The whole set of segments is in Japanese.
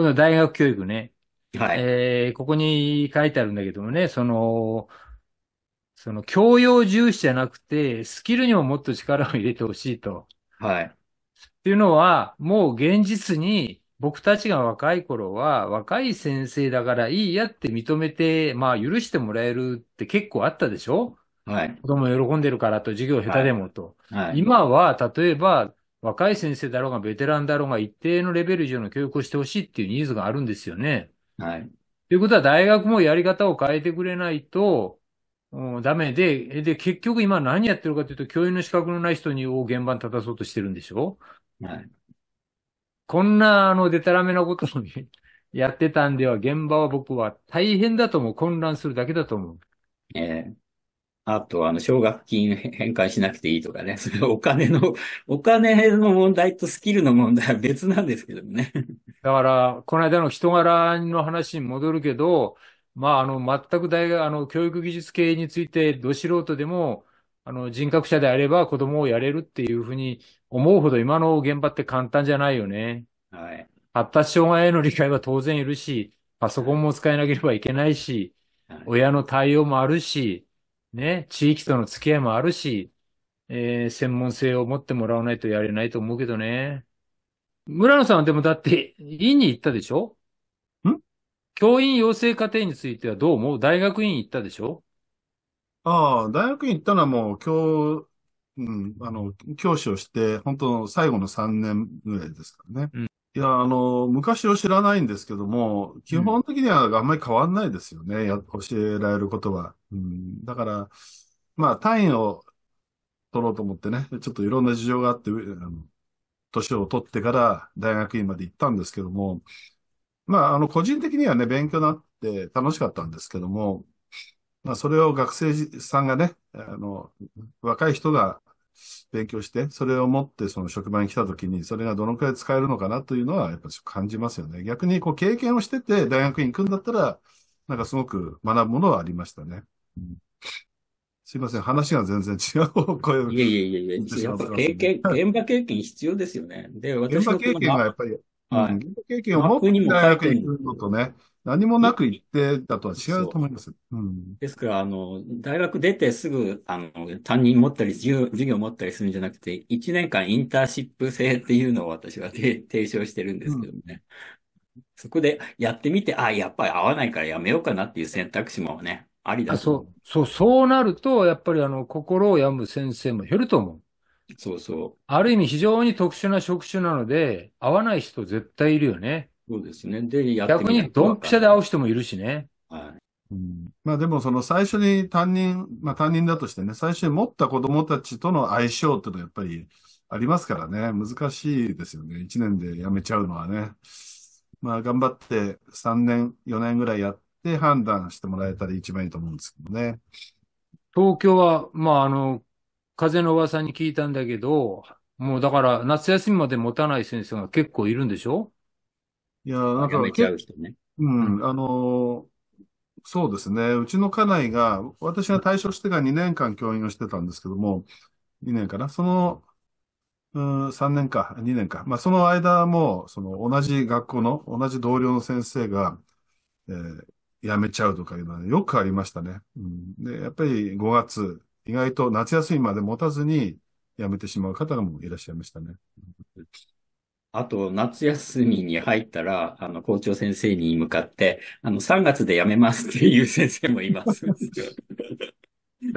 この大学教育ね。はい。えー、ここに書いてあるんだけどもね、その、その教養重視じゃなくて、スキルにももっと力を入れてほしいと。はい。っていうのは、もう現実に僕たちが若い頃は、若い先生だからいいやって認めて、まあ許してもらえるって結構あったでしょはい。子供喜んでるからと、授業下手でもと。はい。今は、例えば、若い先生だろうがベテランだろうが一定のレベル以上の教育をしてほしいっていうニーズがあるんですよね。はい。ということは大学もやり方を変えてくれないと、うん、ダメで、で、結局今何やってるかというと、教員の資格のない人にを現場に立たそうとしてるんでしょはい。こんな、あの、でたらめなことをやってたんでは、現場は僕は大変だと思う。混乱するだけだと思う。ええあと、あの、奨学金返還しなくていいとかね。それお金の、お金の問題とスキルの問題は別なんですけどね。だから、この間の人柄の話に戻るけど、まあ、あの、全く大学、あの、教育技術系について、ど素人でも、あの、人格者であれば子供をやれるっていうふうに思うほど今の現場って簡単じゃないよね。はい。発達障害への理解は当然いるし、パソコンも使えなければいけないし、はい、親の対応もあるし、ね、地域との付き合いもあるし、えー、専門性を持ってもらわないとやれないと思うけどね。村野さんはでもだって、院に行ったでしょん教員養成課程についてはどう思う大学院行ったでしょああ、大学院行ったのはもう、教、うん、あの、教師をして、本当最後の3年ぐらいですからね。うんいや、あの、昔を知らないんですけども、基本的にはあんまり変わんないですよね、や教えられることは。うん、だから、まあ、単位を取ろうと思ってね、ちょっといろんな事情があって、年を取ってから大学院まで行ったんですけども、まあ、あの、個人的にはね、勉強になって楽しかったんですけども、まあ、それを学生さんがね、あの、若い人が勉強して、それを持ってその職場に来た時に、それがどのくらい使えるのかなというのは、やっぱり感じますよね。逆に、こう、経験をしてて、大学院行くんだったら、なんかすごく学ぶものはありましたね。うん、すいません、話が全然違ういやいやいやいや、やっぱ経験、現場経験必要ですよね。で、私現場経験がやっぱり、うん、現場経験を持って大学院行くのとね、何もなく行ってだとは違うと思います。うん、ですから、あの、大学出てすぐ、あの、担任持ったり授、授業持ったりするんじゃなくて、1年間インターシップ制っていうのを私は提 唱してるんですけどね。うん、そこでやってみて、あ、やっぱり合わないからやめようかなっていう選択肢もね、ありだそう、そう、そうなると、やっぱりあの、心を病む先生も減ると思う。そうそう。ある意味非常に特殊な職種なので、合わない人絶対いるよね。そうですね。で、やって逆にドンピシャで会う人もいるしね。はい。うん、まあでもその最初に担任、まあ担任だとしてね、最初に持った子供たちとの相性っていうのはやっぱりありますからね、難しいですよね。1年で辞めちゃうのはね。まあ頑張って3年、4年ぐらいやって判断してもらえたら一番いいと思うんですけどね。東京は、まああの、風の噂に聞いたんだけど、もうだから夏休みまで持たない先生が結構いるんでしょいや、なんか、うね。うん、あの、そうですね。うちの家内が、私が退職してから2年間教員をしてたんですけども、2年かな。その、うん、3年か、2年か。まあ、その間も、その、同じ学校の、同じ同僚の先生が、えー、辞めちゃうとかいうのは、ね、よくありましたね。うん。で、やっぱり5月、意外と夏休みまで持たずに辞めてしまう方もいらっしゃいましたね。あと、夏休みに入ったら、あの、校長先生に向かって、あの、3月で辞めますっていう先生もいます。だ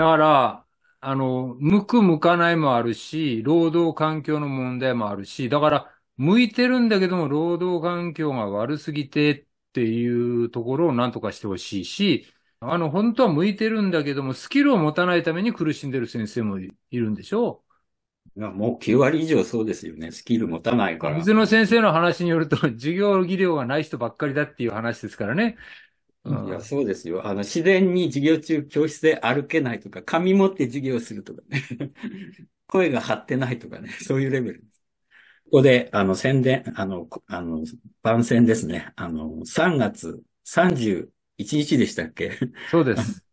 から、あの、向く向かないもあるし、労働環境の問題もあるし、だから、向いてるんだけども、労働環境が悪すぎてっていうところを何とかしてほしいし、あの、本当は向いてるんだけども、スキルを持たないために苦しんでる先生もいるんでしょもう9割以上そうですよね。スキル持たないから。水野先生の話によると、授業技量がない人ばっかりだっていう話ですからね。うん、いや、そうですよ。あの、自然に授業中教室で歩けないとか、紙持って授業するとかね。声が張ってないとかね。そういうレベルここで、あの、宣伝、あの、あの、番宣ですね。あの、3月31日でしたっけそうです。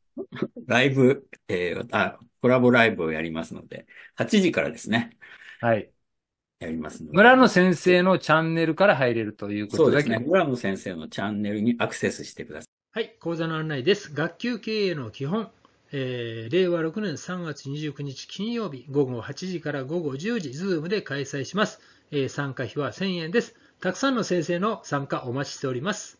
ライブ、えー、あ、コラボライブをやりますので、8時からですね。はい。やりますので。村野先生のチャンネルから入れるということですね。村野先生のチャンネルにアクセスしてください。はい、講座の案内です。学級経営の基本。えー、令和6年3月29日金曜日午後8時から午後10時、ズームで開催します。えー、参加費は1000円です。たくさんの先生の参加お待ちしております。